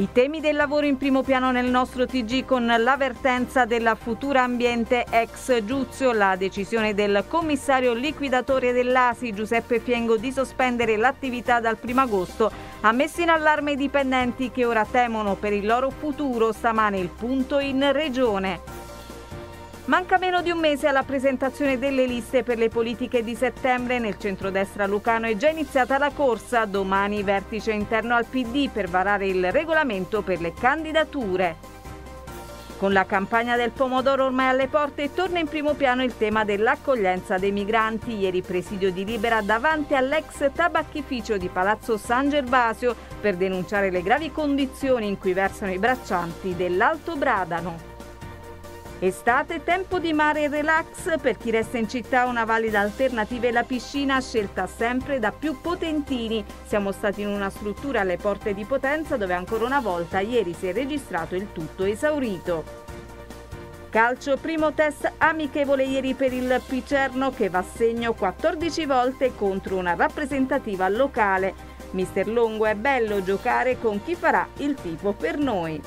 I temi del lavoro in primo piano nel nostro TG con l'avvertenza della futura ambiente ex Giuzio, la decisione del commissario liquidatore dell'ASI Giuseppe Fiengo di sospendere l'attività dal 1 agosto ha messo in allarme i dipendenti che ora temono per il loro futuro stamane il punto in regione. Manca meno di un mese alla presentazione delle liste per le politiche di settembre. Nel centrodestra lucano è già iniziata la corsa. Domani vertice interno al PD per varare il regolamento per le candidature. Con la campagna del pomodoro ormai alle porte torna in primo piano il tema dell'accoglienza dei migranti. Ieri presidio di Libera davanti all'ex tabacchificio di Palazzo San Gervasio per denunciare le gravi condizioni in cui versano i braccianti dell'Alto Bradano. Estate, tempo di mare e relax, per chi resta in città una valida alternativa è la piscina scelta sempre da più potentini. Siamo stati in una struttura alle porte di Potenza dove ancora una volta ieri si è registrato il tutto esaurito. Calcio, primo test amichevole ieri per il Picerno che va a segno 14 volte contro una rappresentativa locale. Mister Longo è bello giocare con chi farà il tipo per noi.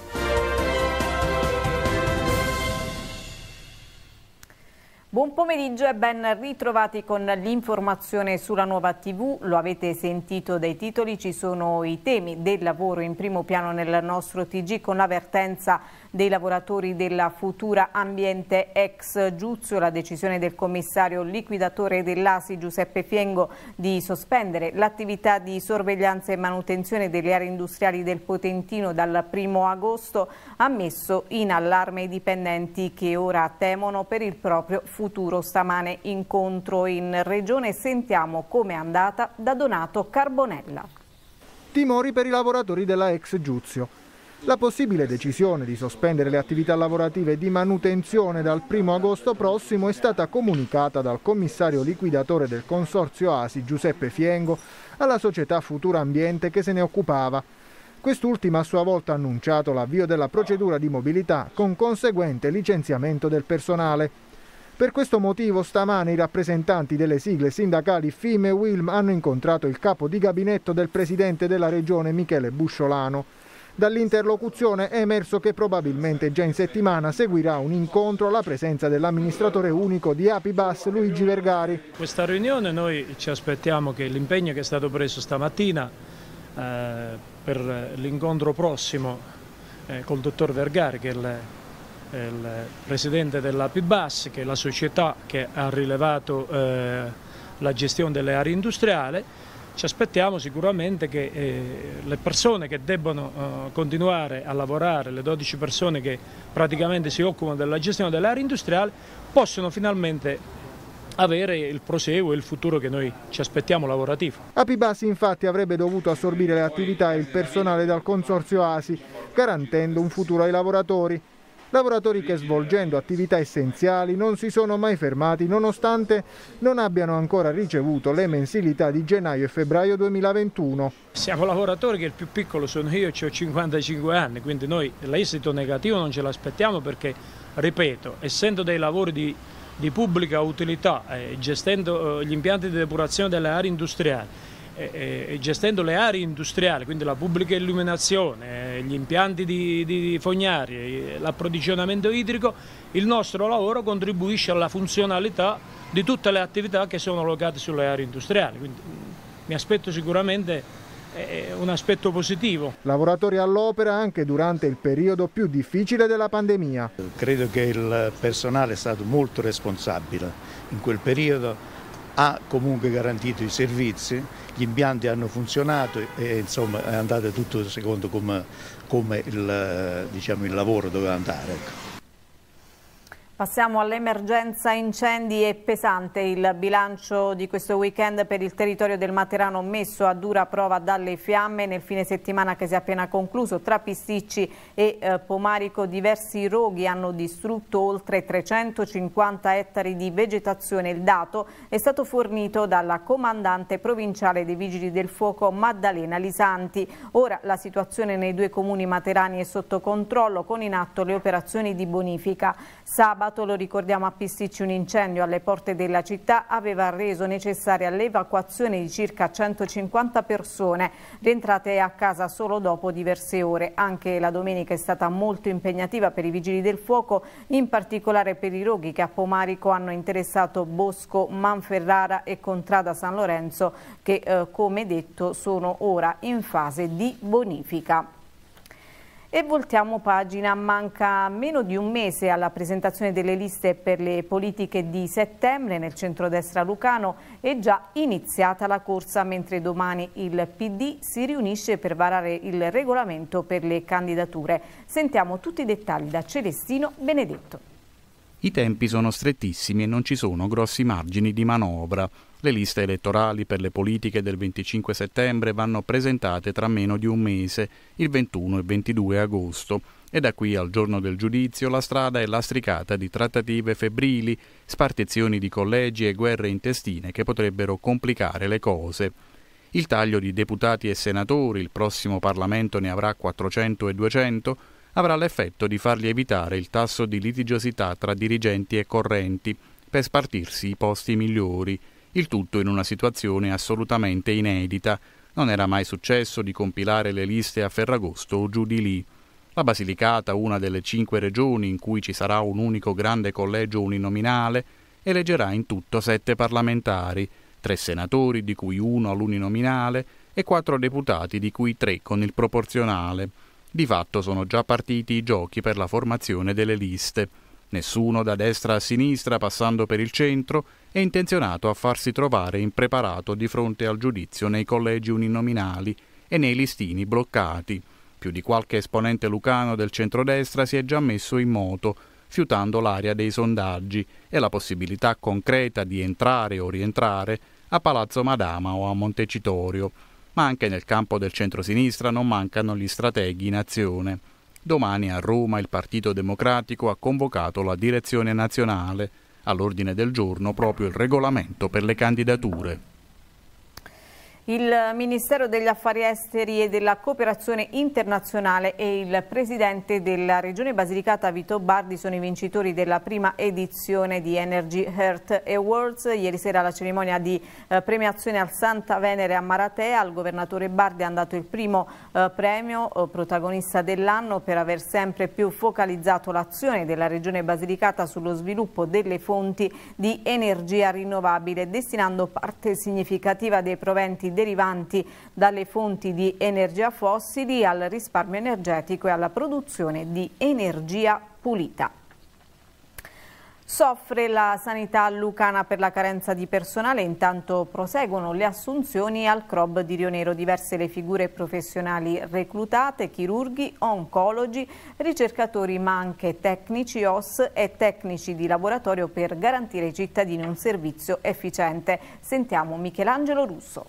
Buon pomeriggio e ben ritrovati con l'informazione sulla nuova TV. Lo avete sentito dai titoli, ci sono i temi del lavoro in primo piano nel nostro TG con l'avvertenza dei lavoratori della futura ambiente ex Giuzio, la decisione del commissario liquidatore dell'ASI Giuseppe Fiengo di sospendere l'attività di sorveglianza e manutenzione delle aree industriali del Potentino dal 1 agosto ha messo in allarme i dipendenti che ora temono per il proprio futuro. Stamane incontro in regione sentiamo com'è andata da Donato Carbonella. Timori per i lavoratori della ex Giuzio. La possibile decisione di sospendere le attività lavorative di manutenzione dal 1 agosto prossimo è stata comunicata dal commissario liquidatore del Consorzio ASI Giuseppe Fiengo alla società Futura Ambiente che se ne occupava. Quest'ultima a sua volta ha annunciato l'avvio della procedura di mobilità con conseguente licenziamento del personale. Per questo motivo stamane i rappresentanti delle sigle sindacali FIM e WILM hanno incontrato il capo di gabinetto del presidente della regione Michele Busciolano. Dall'interlocuzione è emerso che probabilmente già in settimana seguirà un incontro alla presenza dell'amministratore unico di Apibas Luigi Vergari. Questa riunione noi ci aspettiamo che l'impegno che è stato preso stamattina eh, per l'incontro prossimo eh, col dottor Vergari che è il, è il presidente dell'Apibas che è la società che ha rilevato eh, la gestione delle aree industriali ci aspettiamo sicuramente che eh, le persone che debbano eh, continuare a lavorare, le 12 persone che praticamente si occupano della gestione dell'area industriale, possano finalmente avere il proseguo e il futuro che noi ci aspettiamo lavorativo. Apibasi infatti avrebbe dovuto assorbire le attività e il personale dal consorzio ASI, garantendo un futuro ai lavoratori lavoratori che svolgendo attività essenziali non si sono mai fermati nonostante non abbiano ancora ricevuto le mensilità di gennaio e febbraio 2021. Siamo lavoratori che il più piccolo sono io, ho 55 anni, quindi noi l'esito negativo non ce l'aspettiamo perché, ripeto, essendo dei lavori di di pubblica utilità, eh, gestendo eh, gli impianti di depurazione delle aree industriali e, gestendo le aree industriali, quindi la pubblica illuminazione, gli impianti di, di fognari, l'approvvigionamento idrico, il nostro lavoro contribuisce alla funzionalità di tutte le attività che sono locate sulle aree industriali. Quindi mm, mi aspetto sicuramente eh, eh, un aspetto positivo. Lavoratori all'opera anche durante il periodo più difficile della pandemia. Credo che il personale è stato molto responsabile in quel periodo ha comunque garantito i servizi, gli impianti hanno funzionato e insomma è andato tutto secondo come, come il, diciamo, il lavoro doveva andare. Ecco. Passiamo all'emergenza incendi è pesante il bilancio di questo weekend per il territorio del Materano messo a dura prova dalle fiamme nel fine settimana che si è appena concluso tra Pisticci e eh, Pomarico diversi roghi hanno distrutto oltre 350 ettari di vegetazione il dato è stato fornito dalla comandante provinciale dei Vigili del Fuoco Maddalena Lisanti ora la situazione nei due comuni materani è sotto controllo con in atto le operazioni di bonifica Sabato sabato, lo ricordiamo a Pisticci, un incendio alle porte della città aveva reso necessaria l'evacuazione di circa 150 persone, rientrate a casa solo dopo diverse ore. Anche la domenica è stata molto impegnativa per i vigili del fuoco, in particolare per i roghi che a Pomarico hanno interessato Bosco, Manferrara e Contrada San Lorenzo, che eh, come detto sono ora in fase di bonifica. E voltiamo pagina, manca meno di un mese alla presentazione delle liste per le politiche di settembre nel centrodestra lucano è già iniziata la corsa mentre domani il PD si riunisce per varare il regolamento per le candidature. Sentiamo tutti i dettagli da Celestino Benedetto. I tempi sono strettissimi e non ci sono grossi margini di manovra. Le liste elettorali per le politiche del 25 settembre vanno presentate tra meno di un mese, il 21 e 22 agosto, e da qui al giorno del giudizio la strada è lastricata di trattative febbrili, spartizioni di collegi e guerre intestine che potrebbero complicare le cose. Il taglio di deputati e senatori, il prossimo Parlamento ne avrà 400 e 200, avrà l'effetto di far lievitare il tasso di litigiosità tra dirigenti e correnti, per spartirsi i posti migliori, il tutto in una situazione assolutamente inedita. Non era mai successo di compilare le liste a Ferragosto o giù di lì. La Basilicata, una delle cinque regioni in cui ci sarà un unico grande collegio uninominale, eleggerà in tutto sette parlamentari, tre senatori di cui uno all'uninominale e quattro deputati di cui tre con il proporzionale. Di fatto sono già partiti i giochi per la formazione delle liste. Nessuno da destra a sinistra, passando per il centro, è intenzionato a farsi trovare impreparato di fronte al giudizio nei collegi uninominali e nei listini bloccati. Più di qualche esponente lucano del centrodestra si è già messo in moto, fiutando l'area dei sondaggi e la possibilità concreta di entrare o rientrare a Palazzo Madama o a Montecitorio. Ma anche nel campo del centrosinistra non mancano gli strateghi in azione. Domani a Roma il Partito Democratico ha convocato la direzione nazionale. All'ordine del giorno proprio il regolamento per le candidature. Il Ministero degli Affari Esteri e della Cooperazione Internazionale e il Presidente della Regione Basilicata Vito Bardi sono i vincitori della prima edizione di Energy Heart Awards. Ieri sera alla cerimonia di eh, premiazione al Santa Venere a Maratea il governatore Bardi ha dato il primo eh, premio eh, protagonista dell'anno per aver sempre più focalizzato l'azione della Regione Basilicata sullo sviluppo delle fonti di energia rinnovabile destinando parte significativa dei proventi derivanti dalle fonti di energia fossili al risparmio energetico e alla produzione di energia pulita. Soffre la sanità lucana per la carenza di personale, intanto proseguono le assunzioni al CROB di Rionero. Diverse le figure professionali reclutate, chirurghi, oncologi, ricercatori ma anche tecnici OS e tecnici di laboratorio per garantire ai cittadini un servizio efficiente. Sentiamo Michelangelo Russo.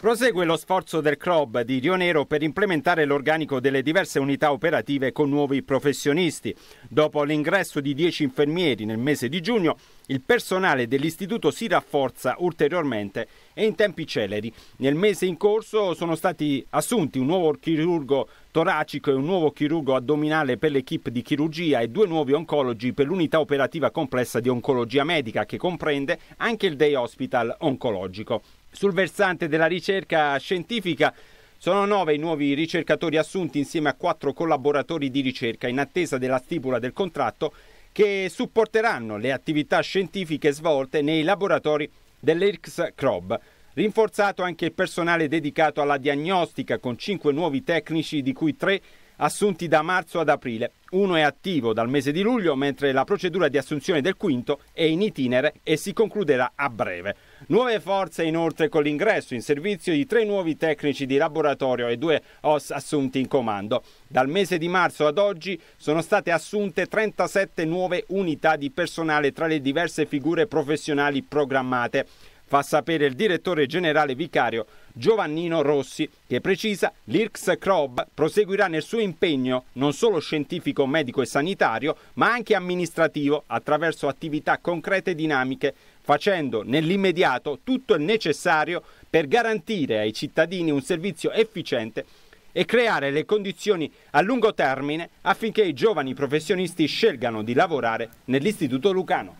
Prosegue lo sforzo del club di Rionero per implementare l'organico delle diverse unità operative con nuovi professionisti. Dopo l'ingresso di 10 infermieri nel mese di giugno, il personale dell'istituto si rafforza ulteriormente e in tempi celeri. Nel mese in corso sono stati assunti un nuovo chirurgo toracico e un nuovo chirurgo addominale per l'equipe di chirurgia e due nuovi oncologi per l'unità operativa complessa di oncologia medica che comprende anche il day hospital oncologico. Sul versante della ricerca scientifica sono nove i nuovi ricercatori assunti insieme a quattro collaboratori di ricerca in attesa della stipula del contratto che supporteranno le attività scientifiche svolte nei laboratori dell'IRCS CROB. Rinforzato anche il personale dedicato alla diagnostica con cinque nuovi tecnici di cui tre assunti da marzo ad aprile. Uno è attivo dal mese di luglio, mentre la procedura di assunzione del quinto è in itinere e si concluderà a breve. Nuove forze inoltre con l'ingresso in servizio di tre nuovi tecnici di laboratorio e due OS assunti in comando. Dal mese di marzo ad oggi sono state assunte 37 nuove unità di personale tra le diverse figure professionali programmate fa sapere il direttore generale vicario Giovannino Rossi, che precisa l'IRCS CROB proseguirà nel suo impegno non solo scientifico, medico e sanitario, ma anche amministrativo attraverso attività concrete e dinamiche, facendo nell'immediato tutto il necessario per garantire ai cittadini un servizio efficiente e creare le condizioni a lungo termine affinché i giovani professionisti scelgano di lavorare nell'Istituto Lucano.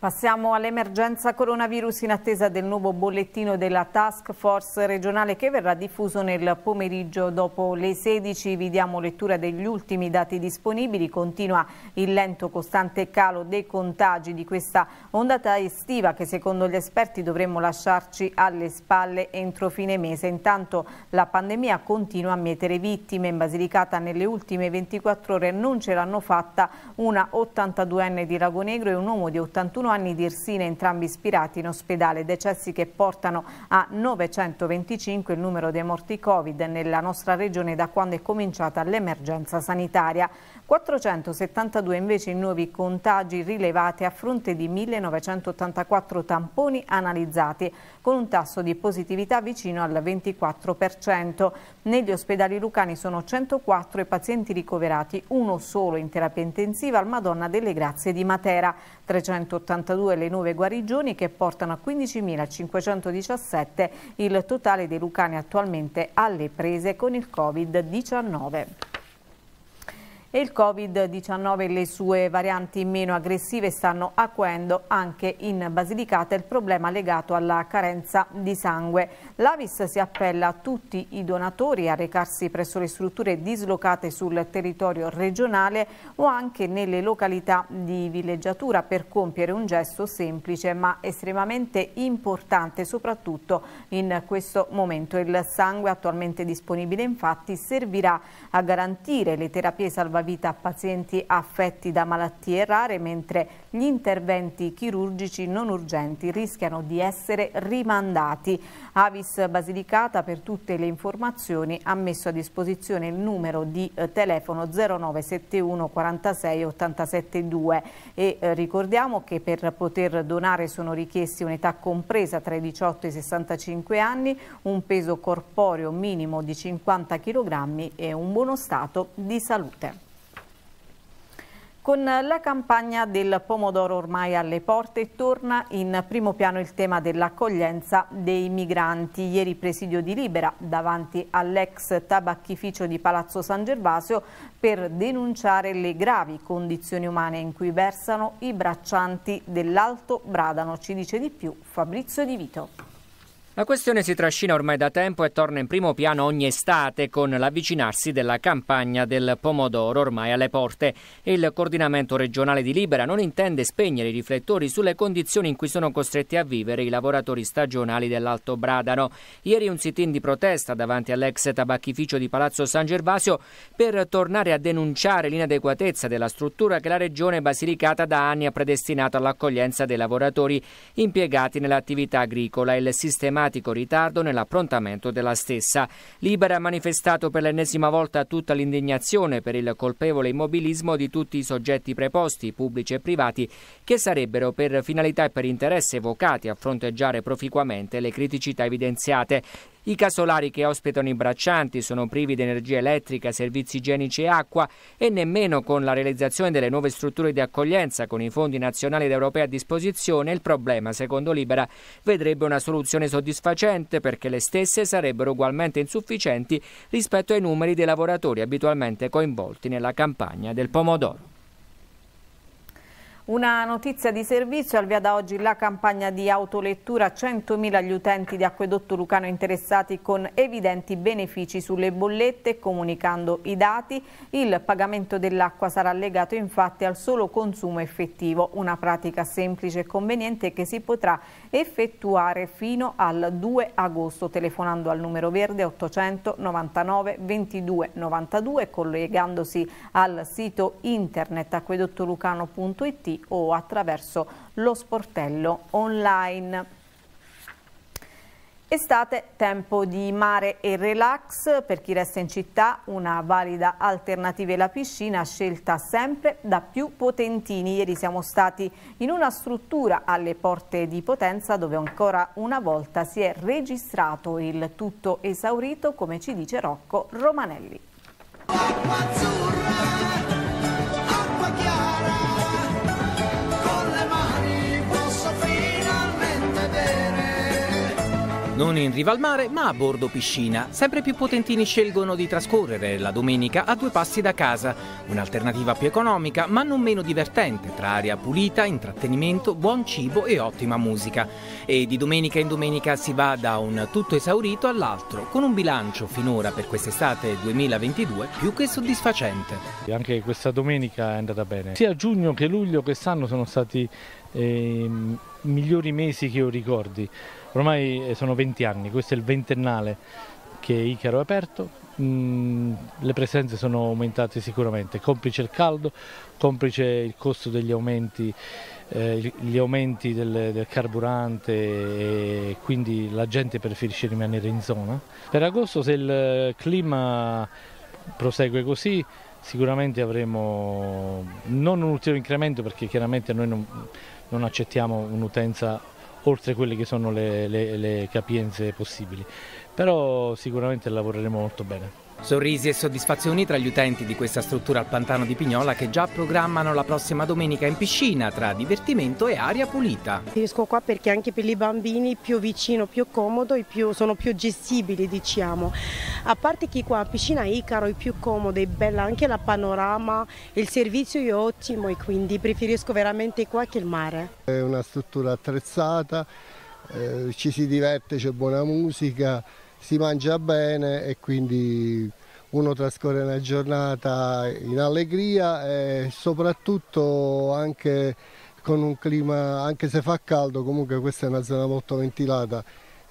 Passiamo all'emergenza coronavirus in attesa del nuovo bollettino della task force regionale che verrà diffuso nel pomeriggio dopo le 16. Vi diamo lettura degli ultimi dati disponibili. Continua il lento costante calo dei contagi di questa ondata estiva che secondo gli esperti dovremmo lasciarci alle spalle entro fine mese. Intanto la pandemia continua a mietere vittime. In Basilicata nelle ultime 24 ore non ce l'hanno fatta una 82enne di Lagonegro e un uomo di 81 anni di Irsine, entrambi ispirati in ospedale. Decessi che portano a 925 il numero dei morti Covid nella nostra regione da quando è cominciata l'emergenza sanitaria. 472 invece i nuovi contagi rilevati a fronte di 1984 tamponi analizzati, con un tasso di positività vicino al 24%. Negli ospedali lucani sono 104 i pazienti ricoverati, uno solo in terapia intensiva al Madonna delle Grazie di Matera, 380 182 le nuove guarigioni che portano a 15.517 il totale dei lucani attualmente alle prese con il Covid-19 e il Covid-19 e le sue varianti meno aggressive stanno acuendo anche in Basilicata il problema legato alla carenza di sangue. L'Avis si appella a tutti i donatori a recarsi presso le strutture dislocate sul territorio regionale o anche nelle località di villeggiatura per compiere un gesto semplice ma estremamente importante soprattutto in questo momento. Il sangue attualmente disponibile infatti servirà a garantire le terapie salvaggiate salva vita a pazienti affetti da malattie rare, mentre gli interventi chirurgici non urgenti rischiano di essere rimandati. Avis Basilicata per tutte le informazioni ha messo a disposizione il numero di eh, telefono 0971 46 872 e eh, ricordiamo che per poter donare sono richiesti un'età compresa tra i 18 e i 65 anni, un peso corporeo minimo di 50 kg e un buono stato di salute. Con la campagna del pomodoro ormai alle porte torna in primo piano il tema dell'accoglienza dei migranti. Ieri presidio di Libera davanti all'ex tabacchificio di Palazzo San Gervasio per denunciare le gravi condizioni umane in cui versano i braccianti dell'Alto Bradano. Ci dice di più Fabrizio Di Vito. La questione si trascina ormai da tempo e torna in primo piano ogni estate con l'avvicinarsi della campagna del pomodoro ormai alle porte. Il coordinamento regionale di Libera non intende spegnere i riflettori sulle condizioni in cui sono costretti a vivere i lavoratori stagionali dell'Alto Bradano. Ieri un sit-in di protesta davanti all'ex tabacchificio di Palazzo San Gervasio per tornare a denunciare l'inadeguatezza della struttura che la regione Basilicata da anni ha predestinato all'accoglienza dei lavoratori impiegati nell'attività agricola e il sistema drammatico ritardo nell'approntamento della stessa. Libera ha manifestato per l'ennesima volta tutta l'indignazione per il colpevole immobilismo di tutti i soggetti preposti, pubblici e privati, che sarebbero per finalità e per interesse evocati a fronteggiare proficuamente le criticità evidenziate. I casolari che ospitano i braccianti sono privi di energia elettrica, servizi igienici e acqua e nemmeno con la realizzazione delle nuove strutture di accoglienza con i fondi nazionali ed europei a disposizione il problema, secondo Libera, vedrebbe una soluzione soddisfacente perché le stesse sarebbero ugualmente insufficienti rispetto ai numeri dei lavoratori abitualmente coinvolti nella campagna del pomodoro. Una notizia di servizio avvia da oggi la campagna di autolettura 100.000 gli utenti di Acquedotto Lucano interessati con evidenti benefici sulle bollette comunicando i dati. Il pagamento dell'acqua sarà legato infatti al solo consumo effettivo, una pratica semplice e conveniente che si potrà effettuare fino al 2 agosto telefonando al numero verde 899 22 92 collegandosi al sito internet acquedottolucano.it o attraverso lo sportello online. Estate, tempo di mare e relax, per chi resta in città una valida alternativa è la piscina scelta sempre da più potentini. Ieri siamo stati in una struttura alle porte di Potenza dove ancora una volta si è registrato il tutto esaurito come ci dice Rocco Romanelli. Non in riva al mare, ma a bordo piscina. Sempre più potentini scelgono di trascorrere la domenica a due passi da casa. Un'alternativa più economica, ma non meno divertente, tra aria pulita, intrattenimento, buon cibo e ottima musica. E di domenica in domenica si va da un tutto esaurito all'altro, con un bilancio finora per quest'estate 2022 più che soddisfacente. Anche questa domenica è andata bene. Sia giugno che luglio quest'anno sono stati eh, i migliori mesi che io ricordi. Ormai eh, sono 20 anni, questo è il ventennale che Icaro è aperto, mm, le presenze sono aumentate sicuramente, complice il caldo, complice il costo degli aumenti, eh, gli aumenti del, del, carburante e quindi la gente preferisce rimanere in zona. Per agosto se il eh, clima prosegue così sicuramente avremo non un ulteriore incremento perché chiaramente noi non, non accettiamo un'utenza oltre quelle che sono le, le, le capienze possibili, però sicuramente lavoreremo molto bene. Sorrisi e soddisfazioni tra gli utenti di questa struttura al Pantano di Pignola che già programmano la prossima domenica in piscina tra divertimento e aria pulita. Riesco qua perché anche per i bambini più vicino, più comodo e più, sono più gestibili diciamo. A parte che qua a piscina Icaro è più comodo, è bella anche la panorama, il servizio è ottimo e quindi preferisco veramente qua che il mare. È una struttura attrezzata, eh, ci si diverte, c'è buona musica si mangia bene e quindi uno trascorre una giornata in allegria e soprattutto anche con un clima, anche se fa caldo, comunque questa è una zona molto ventilata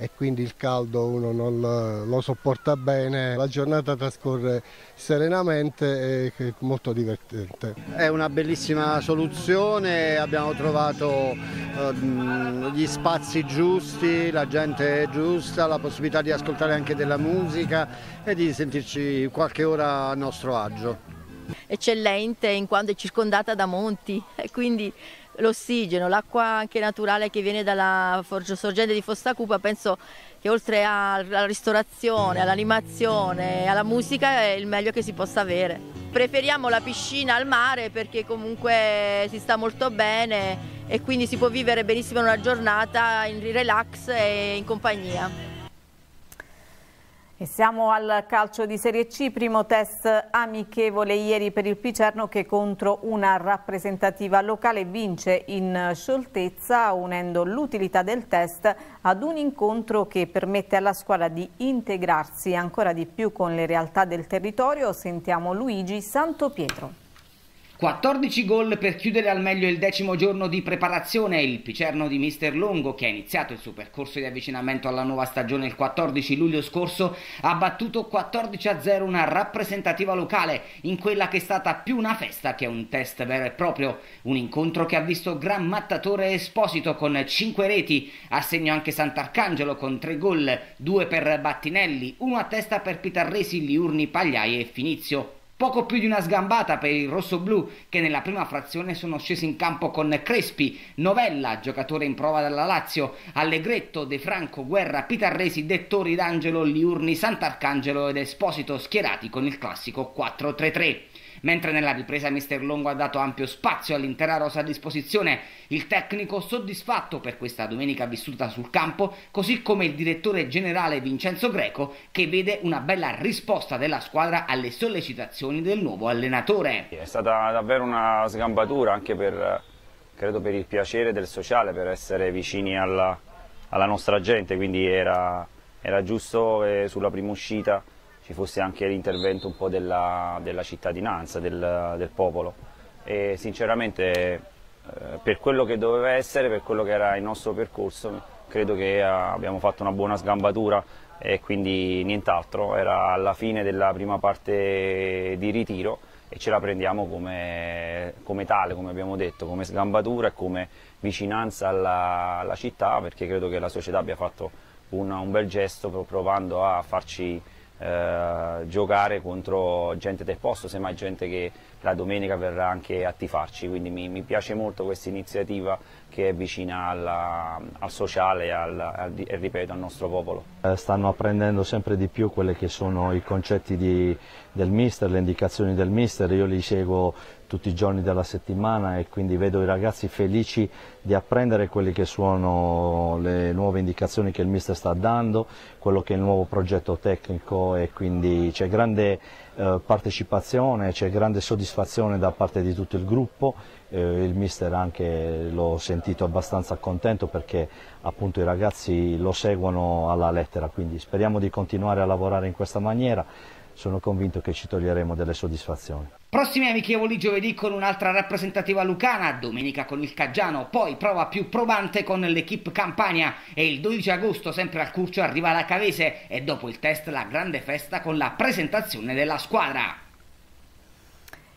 e quindi il caldo uno non lo sopporta bene. La giornata trascorre serenamente e molto divertente. È una bellissima soluzione, abbiamo trovato ehm, gli spazi giusti, la gente giusta, la possibilità di ascoltare anche della musica e di sentirci qualche ora a nostro agio eccellente in quanto è circondata da monti e quindi l'ossigeno, l'acqua anche naturale che viene dalla sorgente di Fossa Cupa, penso che oltre alla ristorazione, all'animazione, alla musica è il meglio che si possa avere. Preferiamo la piscina al mare perché comunque si sta molto bene e quindi si può vivere benissimo una giornata in relax e in compagnia. E siamo al calcio di Serie C, primo test amichevole ieri per il Picerno che contro una rappresentativa locale vince in scioltezza unendo l'utilità del test ad un incontro che permette alla squadra di integrarsi ancora di più con le realtà del territorio. Sentiamo Luigi Santopietro. 14 gol per chiudere al meglio il decimo giorno di preparazione. Il picerno di Mister Longo, che ha iniziato il suo percorso di avvicinamento alla nuova stagione il 14 luglio scorso, ha battuto 14 a 0 una rappresentativa locale in quella che è stata più una festa che un test vero e proprio. Un incontro che ha visto Gran Mattatore Esposito con 5 reti, a segno anche Sant'Arcangelo con 3 gol, 2 per Battinelli, 1 a testa per Pitarresi, Liurni, Pagliai e Finizio poco più di una sgambata per i rossoblù che nella prima frazione sono scesi in campo con Crespi, Novella, giocatore in prova dalla Lazio, Allegretto, De Franco, Guerra, Pitarresi, Dettori d'Angelo, Liurni, Sant'Arcangelo ed Esposito schierati con il classico 4-3-3. Mentre nella ripresa Mister Longo ha dato ampio spazio all'intera rosa a disposizione, il tecnico soddisfatto per questa domenica vissuta sul campo, così come il direttore generale Vincenzo Greco che vede una bella risposta della squadra alle sollecitazioni del nuovo allenatore. È stata davvero una sgambatura anche per, credo per il piacere del sociale, per essere vicini alla, alla nostra gente, quindi era, era giusto eh, sulla prima uscita ci fosse anche l'intervento un po' della, della cittadinanza, del, del, popolo e sinceramente eh, per quello che doveva essere, per quello che era il nostro percorso, credo che eh, abbiamo fatto una buona sgambatura e quindi nient'altro, era alla fine della prima parte di ritiro e ce la prendiamo come, come tale, come abbiamo detto, come sgambatura e come vicinanza alla, alla città perché credo che la società abbia fatto un, un bel gesto provando a farci eh, giocare contro gente del posto, semmai gente che la domenica verrà anche a tifarci, quindi mi, mi piace molto questa iniziativa che è vicina alla, al sociale e al, al, ripeto, al nostro popolo. Eh, stanno apprendendo sempre di più quelli che sono i concetti di, del mister, le indicazioni del mister, io li seguo tutti i giorni della settimana e quindi vedo i ragazzi felici di apprendere quelle che sono le nuove indicazioni che il mister sta dando, quello che è il nuovo progetto tecnico e quindi c'è grande eh, partecipazione, c'è grande soddisfazione da parte di tutto il gruppo, eh, il mister anche l'ho sentito abbastanza contento perché appunto i ragazzi lo seguono alla lettera, quindi speriamo di continuare a lavorare in questa maniera sono convinto che ci toglieremo delle soddisfazioni. Prossimi amichevoli giovedì con un'altra rappresentativa lucana, domenica con il Caggiano, poi prova più probante con l'Equipe Campania e il 12 agosto sempre al Curcio arriva la Cavese e dopo il test la grande festa con la presentazione della squadra.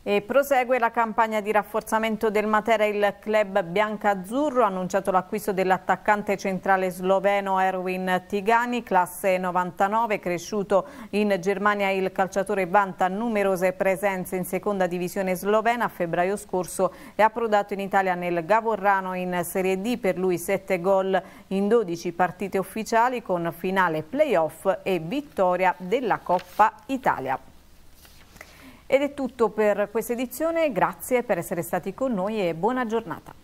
E prosegue la campagna di rafforzamento del Matera. Il club biancazzurro ha annunciato l'acquisto dell'attaccante centrale sloveno Erwin Tigani, classe 99, cresciuto in Germania. Il calciatore vanta numerose presenze in seconda divisione slovena a febbraio scorso e ha approdato in Italia nel Gavorrano in Serie D. Per lui 7 gol in 12 partite ufficiali con finale playoff e vittoria della Coppa Italia. Ed è tutto per questa edizione, grazie per essere stati con noi e buona giornata.